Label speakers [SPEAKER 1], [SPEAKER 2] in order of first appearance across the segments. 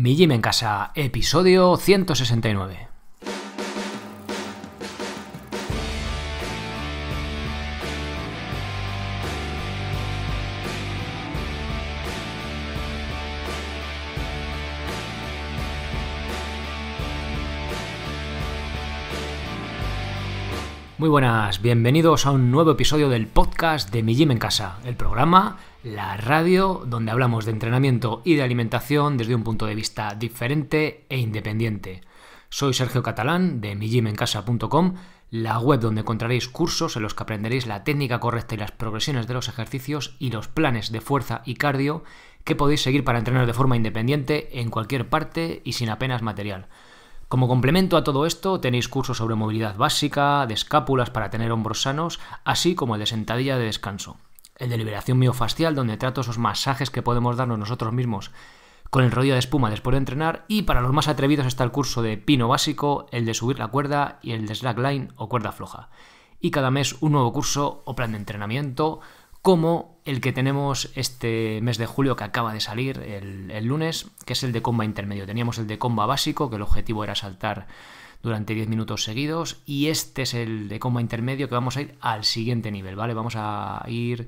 [SPEAKER 1] Mi Gym en Casa, episodio 169. Muy buenas, bienvenidos a un nuevo episodio del podcast de Mi Gym en Casa, el programa la radio donde hablamos de entrenamiento y de alimentación desde un punto de vista diferente e independiente. Soy Sergio Catalán de mijimencasa.com, la web donde encontraréis cursos en los que aprenderéis la técnica correcta y las progresiones de los ejercicios y los planes de fuerza y cardio que podéis seguir para entrenar de forma independiente en cualquier parte y sin apenas material. Como complemento a todo esto, tenéis cursos sobre movilidad básica, de escápulas para tener hombros sanos, así como el de sentadilla de descanso el de liberación miofascial, donde trato esos masajes que podemos darnos nosotros mismos con el rodillo de espuma después de entrenar. Y para los más atrevidos está el curso de pino básico, el de subir la cuerda y el de slackline o cuerda floja. Y cada mes un nuevo curso o plan de entrenamiento, como el que tenemos este mes de julio que acaba de salir el, el lunes, que es el de comba intermedio. Teníamos el de comba básico, que el objetivo era saltar durante 10 minutos seguidos, y este es el de comba intermedio que vamos a ir al siguiente nivel, ¿vale? Vamos a ir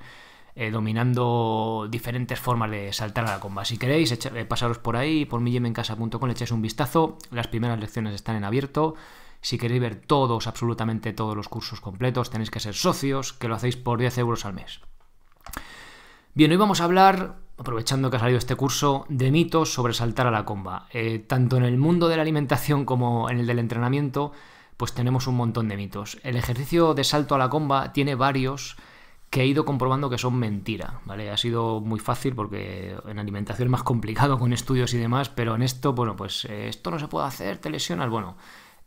[SPEAKER 1] eh, dominando diferentes formas de saltar a la comba. Si queréis, eh, pasaros por ahí, por millemencasa.com, le echáis un vistazo. Las primeras lecciones están en abierto. Si queréis ver todos, absolutamente todos los cursos completos, tenéis que ser socios, que lo hacéis por 10 euros al mes. Bien, hoy vamos a hablar, aprovechando que ha salido este curso, de mitos sobre saltar a la comba. Eh, tanto en el mundo de la alimentación como en el del entrenamiento, pues tenemos un montón de mitos. El ejercicio de salto a la comba tiene varios que he ido comprobando que son mentira, ¿vale? Ha sido muy fácil porque en alimentación es más complicado con estudios y demás, pero en esto, bueno, pues eh, esto no se puede hacer, te lesionas, bueno,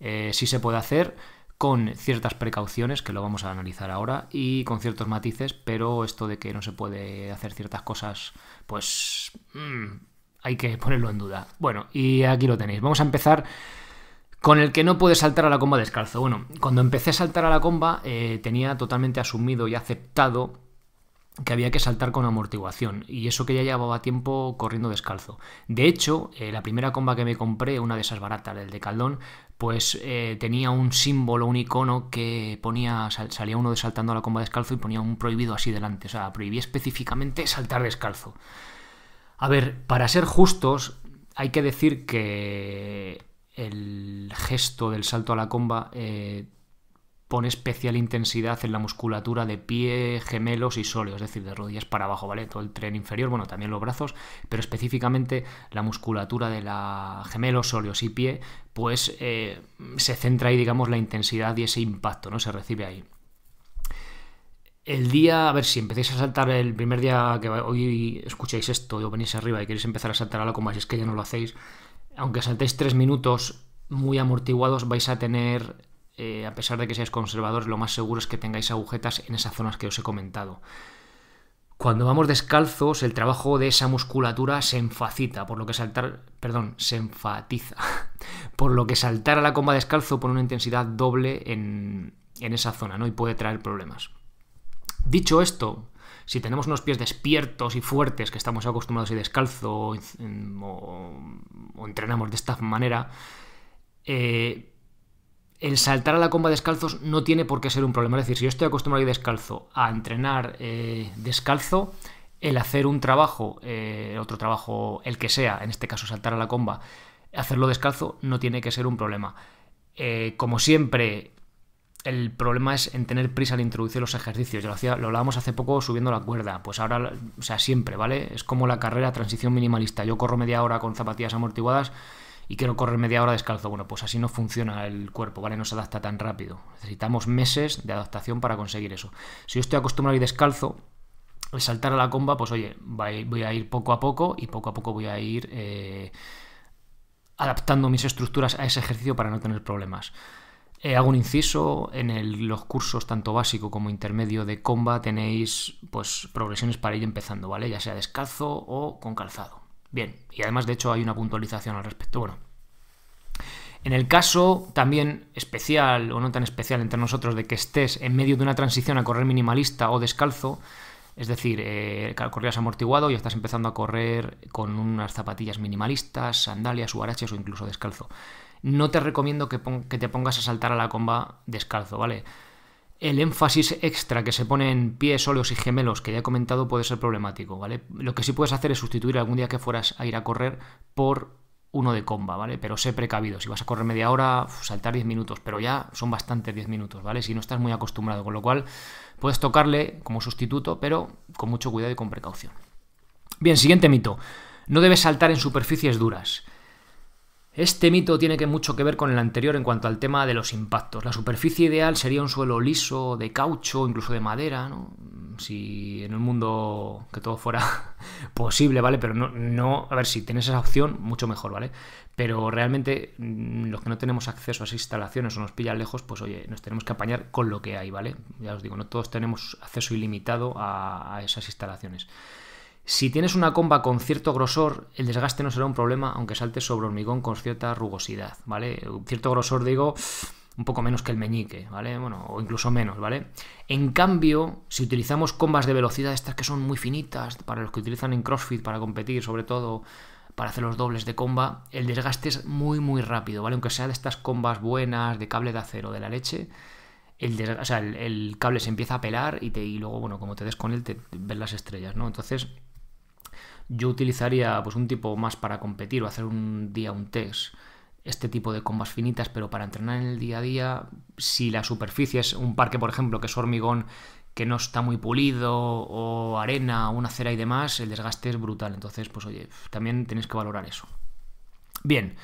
[SPEAKER 1] eh, sí se puede hacer con ciertas precauciones, que lo vamos a analizar ahora, y con ciertos matices, pero esto de que no se puede hacer ciertas cosas, pues mm, hay que ponerlo en duda. Bueno, y aquí lo tenéis. Vamos a empezar con el que no puedes saltar a la comba descalzo. Bueno, cuando empecé a saltar a la comba eh, tenía totalmente asumido y aceptado que había que saltar con amortiguación y eso que ya llevaba tiempo corriendo descalzo. De hecho, eh, la primera comba que me compré, una de esas baratas, del de Caldón, pues eh, tenía un símbolo, un icono que ponía, salía uno de saltando a la comba descalzo y ponía un prohibido así delante, o sea, prohibía específicamente saltar descalzo. A ver, para ser justos, hay que decir que el gesto del salto a la comba eh, pone especial intensidad en la musculatura de pie, gemelos y sóleo, es decir, de rodillas para abajo, ¿vale? Todo el tren inferior, bueno, también los brazos, pero específicamente la musculatura de la gemelos, sóleos y pie, pues eh, se centra ahí, digamos, la intensidad y ese impacto, ¿no? Se recibe ahí. El día, a ver, si empecéis a saltar el primer día que hoy escucháis esto o venís arriba y queréis empezar a saltar a la comba, si es que ya no lo hacéis, aunque saltéis tres minutos muy amortiguados, vais a tener, eh, a pesar de que seáis conservadores, lo más seguro es que tengáis agujetas en esas zonas que os he comentado. Cuando vamos descalzos, el trabajo de esa musculatura se enfacita, por lo que saltar, perdón, se enfatiza. Por lo que saltar a la comba descalzo pone una intensidad doble en, en esa zona, ¿no? Y puede traer problemas. Dicho esto, si tenemos unos pies despiertos y fuertes que estamos acostumbrados y descalzo o, entrenamos de esta manera, eh, el saltar a la comba descalzos no tiene por qué ser un problema. Es decir, si yo estoy acostumbrado y descalzo a entrenar eh, descalzo, el hacer un trabajo, eh, otro trabajo, el que sea, en este caso saltar a la comba, hacerlo descalzo no tiene que ser un problema. como siempre, el problema es en tener prisa al introducir los ejercicios. Yo lo, hacía, lo hablábamos hace poco subiendo la cuerda. Pues ahora, o sea, siempre, ¿vale? Es como la carrera transición minimalista. Yo corro media hora con zapatillas amortiguadas y quiero correr media hora descalzo. Bueno, pues así no funciona el cuerpo, ¿vale? No se adapta tan rápido. Necesitamos meses de adaptación para conseguir eso. Si yo estoy acostumbrado a ir descalzo, saltar a la comba, pues oye, voy a ir poco a poco y poco a poco voy a ir eh, adaptando mis estructuras a ese ejercicio para no tener problemas. Eh, hago un inciso, en los cursos tanto básico como intermedio de comba tenéis pues progresiones para ir empezando, ¿vale? Ya sea descalzo o con calzado. Bien, y además de hecho hay una puntualización al respecto. Bueno, en el caso también especial o no tan especial entre nosotros de que estés en medio de una transición a correr minimalista o descalzo, es decir, eh, corrías amortiguado y estás empezando a correr con unas zapatillas minimalistas, sandalias, huaraches o incluso descalzo no te recomiendo que, te pongas a saltar a la comba descalzo, ¿vale? El énfasis extra que se pone en pies, óleos y gemelos, que ya he comentado, puede ser problemático, ¿vale? Lo que sí puedes hacer es sustituir algún día que fueras a ir a correr por uno de comba, ¿vale? Pero sé precavido. Si vas a correr media hora, saltar 10 minutos, pero ya son bastantes 10 minutos, ¿vale? Si no estás muy acostumbrado, con lo cual puedes tocarle como sustituto, pero con mucho cuidado y con precaución. Bien, siguiente mito. No debes saltar en superficies duras. Este mito tiene que mucho que ver con el anterior en cuanto al tema de los impactos. La superficie ideal sería un suelo liso, de caucho, incluso de madera, ¿no? Si en un mundo que todo fuera posible, ¿vale? Pero no, a ver, si tienes esa opción, mucho mejor, ¿vale? Pero realmente mm, los que no tenemos acceso a esas instalaciones o nos pillan lejos, pues oye, nos tenemos que apañar con lo que hay, ¿vale? Ya os digo, no todos tenemos acceso ilimitado a esas instalaciones. Si tienes una comba con cierto grosor, el desgaste no será un problema, aunque saltes sobre hormigón con cierta rugosidad, ¿vale? Cierto grosor, digo, un poco menos que el meñique, ¿vale? Bueno, o incluso menos, ¿vale? En cambio, si utilizamos combas de velocidad, estas que son muy finitas, para los que utilizan en CrossFit, para competir, sobre todo, para hacer los dobles de comba, el desgaste es muy, muy rápido, ¿vale? Aunque sea de estas combas buenas, de cable de acero, de la leche, el, el, cable se empieza a pelar y, te, y luego, bueno, como te des con él, te, te ves las estrellas, ¿no? Entonces yo utilizaría pues, un tipo más para competir o hacer un día un test este tipo de combas finitas, pero para entrenar en el día a día, si la superficie es un parque, por ejemplo, que es hormigón, que no está muy pulido, o arena, una acera y demás, el desgaste es brutal. Entonces, pues oye, también tenéis que valorar eso. Bien,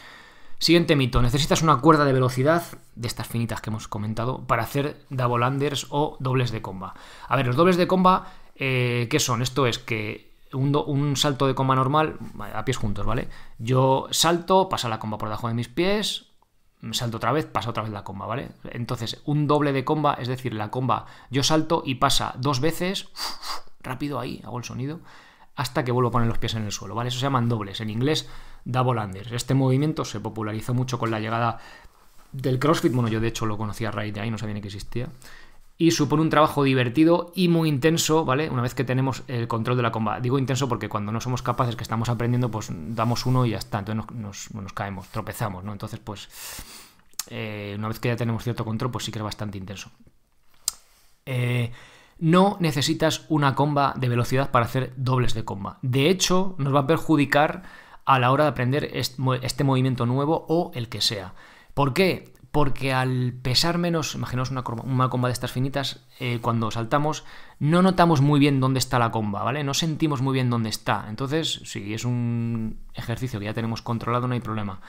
[SPEAKER 1] siguiente mito. Necesitas una cuerda de velocidad, de estas finitas que hemos comentado, para hacer double unders o dobles de comba. A ver, los dobles de comba, eh, ¿qué son? Esto es que un, salto de comba normal a pies juntos, ¿vale? Yo salto, pasa la comba por debajo de mis pies, salto otra vez, pasa otra vez la comba, ¿vale? Entonces, un doble de comba, es decir, la comba yo salto y pasa dos veces, rápido ahí, hago el sonido, hasta que vuelvo a poner los pies en el suelo, ¿vale? Eso se llaman dobles, en inglés double unders. Este movimiento se popularizó mucho con la llegada del CrossFit, bueno, yo de hecho lo conocía a raíz de ahí, no sabía ni que existía y supone un trabajo divertido y muy intenso, ¿vale? Una vez que tenemos el control de la comba. Digo intenso porque cuando no somos capaces, que estamos aprendiendo, pues damos uno y ya está, entonces nos, nos, caemos, tropezamos, ¿no? Entonces, pues, eh, una vez que ya tenemos cierto control, pues sí que es bastante intenso. Eh, no necesitas una comba de velocidad para hacer dobles de comba. De hecho, nos va a perjudicar a la hora de aprender este movimiento nuevo o el que sea. ¿Por qué? porque al pesar menos, imaginaos una, comba de estas finitas, eh, cuando saltamos no notamos muy bien dónde está la comba, ¿vale? No sentimos muy bien dónde está. Entonces, si es un ejercicio que ya tenemos controlado, no hay problema.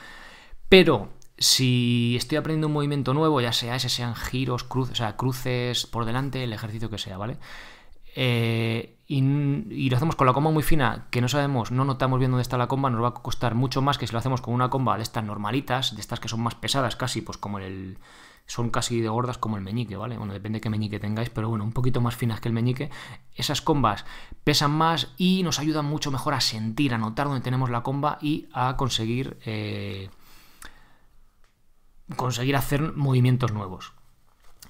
[SPEAKER 1] Pero si estoy aprendiendo un movimiento nuevo, ya sea ese, sean giros, cruces, o sea, cruces por delante, el ejercicio que sea, ¿vale? Eh, y, lo hacemos con la comba muy fina, que no sabemos, no notamos bien dónde está la comba, nos va a costar mucho más que si lo hacemos con una comba de estas normalitas, de estas que son más pesadas casi, pues como el... Son casi de gordas como el meñique, ¿vale? Bueno, depende de qué meñique tengáis, pero bueno, un poquito más finas que el meñique. Esas combas pesan más y nos ayudan mucho mejor a sentir, a notar dónde tenemos la comba y a conseguir... Eh, conseguir hacer movimientos nuevos.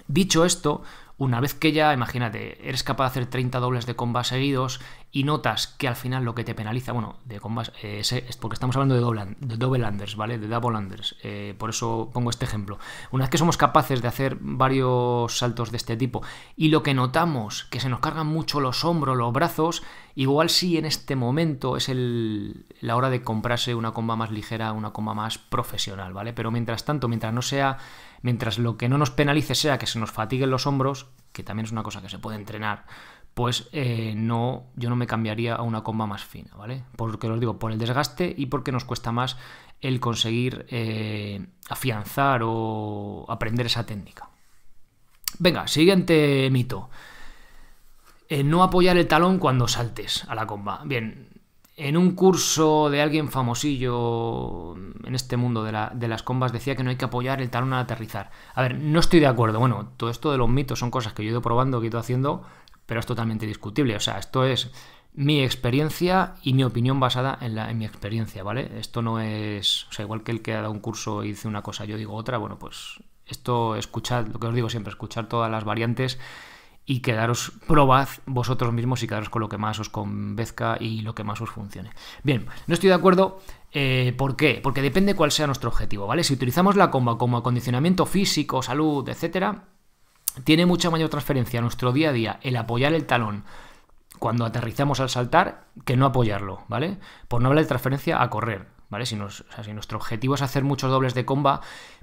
[SPEAKER 1] Dicho esto, una vez que ya, imagínate, eres capaz de hacer 30 dobles de combas seguidos y notas que al final lo que te penaliza, bueno, de combas, eh, es porque estamos hablando de double, unders, ¿vale? De double unders, eh, por eso pongo este ejemplo. Una vez que somos capaces de hacer varios saltos de este tipo y lo que notamos, que se nos cargan mucho los hombros, los brazos, igual sí en este momento es el, la hora de comprarse una comba más ligera, una comba más profesional, ¿vale? Pero mientras tanto, mientras no sea Mientras lo que no nos penalice sea que se nos fatiguen los hombros, que también es una cosa que se puede entrenar, pues eh, no, yo no me cambiaría a una comba más fina, ¿vale? Porque os digo, por el desgaste y porque nos cuesta más el conseguir eh, afianzar o aprender esa técnica. Venga, siguiente mito. Eh, no apoyar el talón cuando saltes a la comba. Bien, en un curso de alguien famosillo en este mundo de, las combas decía que no hay que apoyar el talón al aterrizar. A ver, no estoy de acuerdo. Bueno, todo esto de los mitos son cosas que yo he ido probando, que he ido haciendo, pero es totalmente discutible. O sea, esto es mi experiencia y mi opinión basada en, la, mi experiencia, ¿vale? Esto no es, o sea, igual que el que ha dado un curso y dice una cosa, yo digo otra, bueno, pues esto escuchad, lo que os digo siempre, escuchar todas las variantes y quedaros, probad vosotros mismos y quedaros con lo que más os convenzca y lo que más os funcione. Bien, no estoy de acuerdo. Eh, ¿Por qué? Porque depende cuál sea nuestro objetivo, ¿vale? Si utilizamos la comba como acondicionamiento físico, salud, etcétera, tiene mucha mayor transferencia a nuestro día a día el apoyar el talón cuando aterrizamos al saltar que no apoyarlo, ¿vale? Por no hablar de transferencia a correr, ¿vale? Si, si nuestro objetivo es hacer muchos dobles de comba,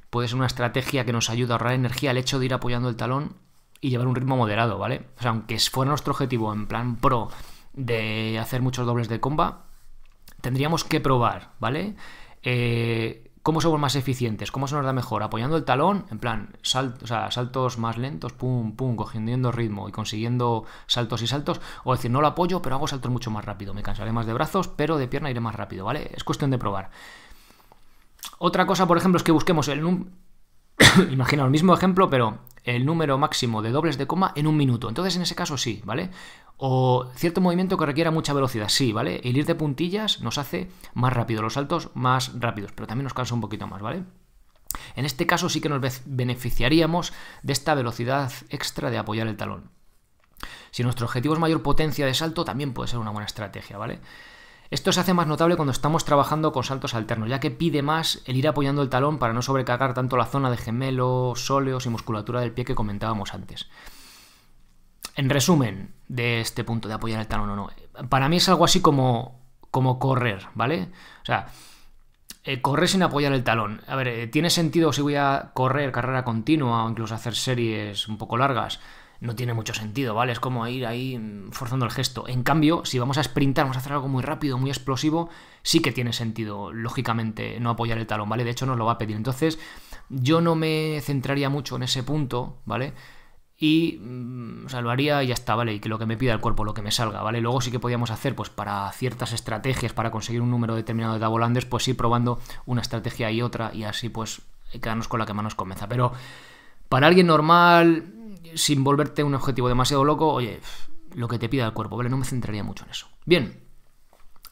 [SPEAKER 1] puede ser una estrategia que nos ayuda a ahorrar energía el hecho de ir apoyando el talón y llevar un ritmo moderado, ¿vale? O sea, aunque fuera nuestro objetivo en plan pro de hacer muchos dobles de comba, tendríamos que probar, ¿vale? Eh, ¿Cómo somos más eficientes? ¿Cómo se nos da mejor? Apoyando el talón, en plan, saltos más lentos, pum, pum, cogiendo ritmo y consiguiendo saltos y saltos. O decir, no lo apoyo, pero hago saltos mucho más rápido. Me cansaré más de brazos, pero de pierna iré más rápido, ¿vale? Es cuestión de probar. Otra cosa, por ejemplo, es que busquemos el, imagina el mismo ejemplo, pero el número máximo de dobles de coma en un minuto. Entonces, en ese caso sí, ¿vale? O cierto movimiento que requiera mucha velocidad, sí, ¿vale? El ir de puntillas nos hace más rápido, los saltos más rápidos, pero también nos cansa un poquito más, ¿vale? En este caso sí que nos beneficiaríamos de esta velocidad extra de apoyar el talón. Si nuestro objetivo es mayor potencia de salto, también puede ser una buena estrategia, ¿vale? Esto se hace más notable cuando estamos trabajando con saltos alternos, ya que pide más el ir apoyando el talón para no sobrecargar tanto la zona de gemelos, sóleos y musculatura del pie que comentábamos antes. En resumen de este punto de apoyar el talón o no, para mí es algo así como, como correr, ¿vale? O sea, eh, correr sin apoyar el talón. A ver, eh, ¿tiene sentido si voy a correr carrera continua o incluso hacer series un poco largas? no tiene mucho sentido, ¿vale? Es como ir ahí mm, forzando el gesto. En cambio, si vamos a sprintar, vamos a hacer algo muy rápido, muy explosivo, sí que tiene sentido, lógicamente, no apoyar el talón, ¿vale? De hecho, nos lo va a pedir. Entonces, yo no me centraría mucho en ese punto, ¿vale? Y mm, salvaría y ya está, ¿vale? Y que lo que me pida el cuerpo, lo que me salga, ¿vale? Luego sí que podíamos hacer, pues para ciertas estrategias, para conseguir un número determinado de tabulantes, pues ir probando una estrategia y otra y así, pues, quedarnos con la que más nos convenza. Pero para alguien normal, sin volverte un objetivo demasiado loco, oye, lo que te pida el cuerpo, ¿vale? No me centraría mucho en eso. Bien,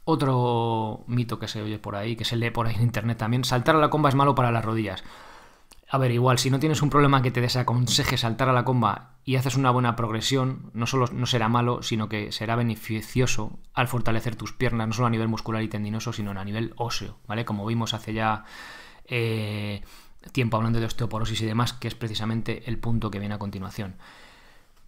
[SPEAKER 1] otro mito que se oye por ahí, que se lee por ahí en internet también, saltar a la comba es malo para las rodillas. A ver, igual, si no tienes un problema que te desaconseje saltar a la comba y haces una buena progresión, no solo no será malo, sino que será beneficioso al fortalecer tus piernas, no solo a nivel muscular y tendinoso, sino a nivel óseo, ¿vale? Como vimos hace ya... Eh, tiempo hablando de osteoporosis y demás, que es precisamente el punto que viene a continuación.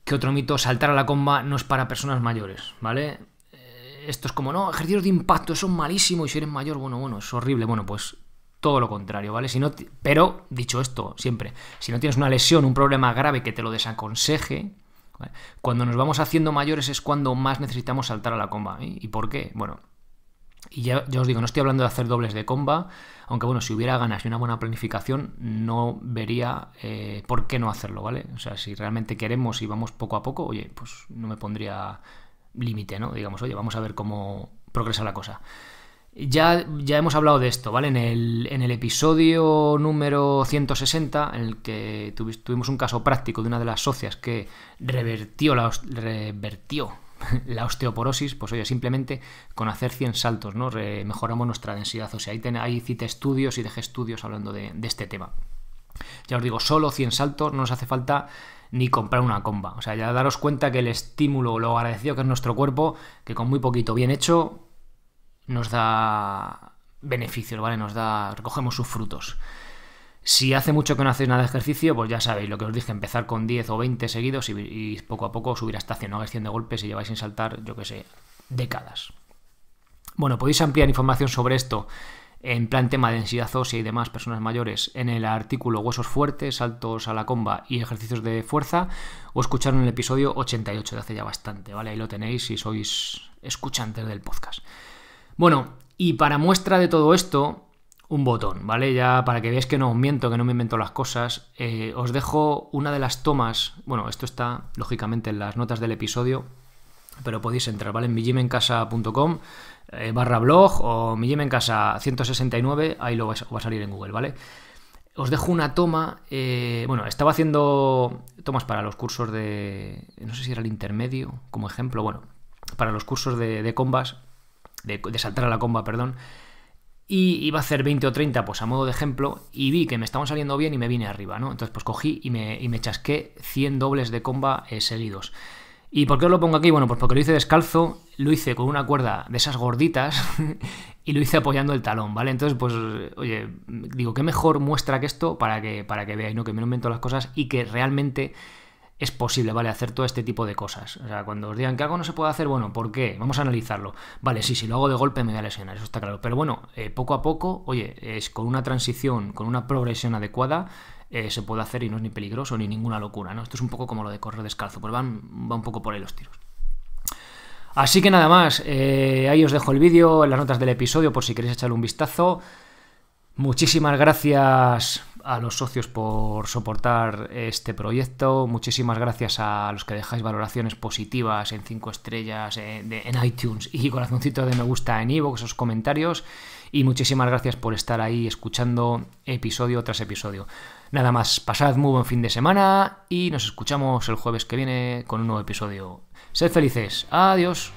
[SPEAKER 1] ¿Qué otro mito? Saltar a la comba no es para personas mayores, ¿vale? Eh, esto es como, no, ejercicios de impacto, son malísimo. y si eres mayor, bueno, bueno, es horrible. Bueno, pues todo lo contrario, ¿vale? Si no, pero, dicho esto, siempre, si no tienes una lesión, un problema grave que te lo desaconseje, cuando nos vamos haciendo mayores es cuando más necesitamos saltar a la comba. ¿Y por qué? Bueno, y ya, os digo, no estoy hablando de hacer dobles de comba, aunque bueno, si hubiera ganas y una buena planificación, no vería eh, por qué no hacerlo, ¿vale? O sea, si realmente queremos y vamos poco a poco, oye, pues no me pondría límite, ¿no? Digamos, oye, vamos a ver cómo progresa la cosa. Ya, ya hemos hablado de esto, ¿vale? En el, episodio número 160, en el que tuvimos un caso práctico de una de las socias que revertió, la, revertió la osteoporosis, pues oye, simplemente con hacer 100 saltos, ¿no? mejoramos nuestra densidad. O sea, ahí, estudios y dejé estudios hablando de, este tema. Ya os digo, solo 100 saltos no nos hace falta ni comprar una comba. O sea, ya daros cuenta que el estímulo, lo agradecido que es nuestro cuerpo, que con muy poquito bien hecho, nos da beneficios, ¿vale? Nos da, recogemos sus frutos. Si hace mucho que no hacéis nada de ejercicio, pues ya sabéis lo que os dije, empezar con 10 o 20 seguidos y, poco a poco subir hasta 100, no hagáis 100 de golpes y lleváis sin saltar, yo que sé, décadas. Bueno, podéis ampliar información sobre esto en plan tema de densidad ósea y demás personas mayores en el artículo Huesos fuertes, saltos a la comba y ejercicios de fuerza o escuchar en el episodio 88 de hace ya bastante, ¿vale? Ahí lo tenéis si sois escuchantes del podcast. Bueno, y para muestra de todo esto, un botón, ¿vale? Ya para que veáis que no miento, que no me invento las cosas, eh, os dejo una de las tomas, bueno, esto está lógicamente en las notas del episodio, pero podéis entrar, ¿vale? En millimencasa.com eh, barra blog o millimencasa 169, ahí lo va a salir en Google, ¿vale? Os dejo una toma, eh, bueno, estaba haciendo tomas para los cursos de, no sé si era el intermedio, como ejemplo, bueno, para los cursos de, combas, de saltar a la comba, perdón, y iba a hacer 20 o 30, pues a modo de ejemplo, y vi que me estaban saliendo bien y me vine arriba, ¿no? Entonces pues cogí y me, me chasqué 100 dobles de comba eh, seguidos. ¿Y por qué os lo pongo aquí? Bueno, pues porque lo hice descalzo, lo hice con una cuerda de esas gorditas y lo hice apoyando el talón, ¿vale? Entonces, pues, oye, digo, qué mejor muestra que esto para que, para que veáis, ¿no? Que me invento las cosas y que realmente es posible, ¿vale? Hacer todo este tipo de cosas. O sea, cuando os digan que algo no se puede hacer, bueno, ¿por qué? Vamos a analizarlo. Vale, sí, si lo hago de golpe me voy a lesionar, eso está claro. Pero bueno, eh, poco a poco, oye, es con una transición, con una progresión adecuada, eh, se puede hacer y no es ni peligroso ni ninguna locura, ¿no? Esto es un poco como lo de correr descalzo, pues van, va un poco por ahí los tiros. Así que nada más, eh, ahí os dejo el vídeo, las notas del episodio por si queréis echarle un vistazo. Muchísimas gracias a los socios por soportar este proyecto. Muchísimas gracias a los que dejáis valoraciones positivas en 5 estrellas eh, en, iTunes y corazoncito de me gusta en iVoox, esos comentarios. Y muchísimas gracias por estar ahí escuchando episodio tras episodio. Nada más, pasad muy buen fin de semana y nos escuchamos el jueves que viene con un nuevo episodio. Sed felices, adiós.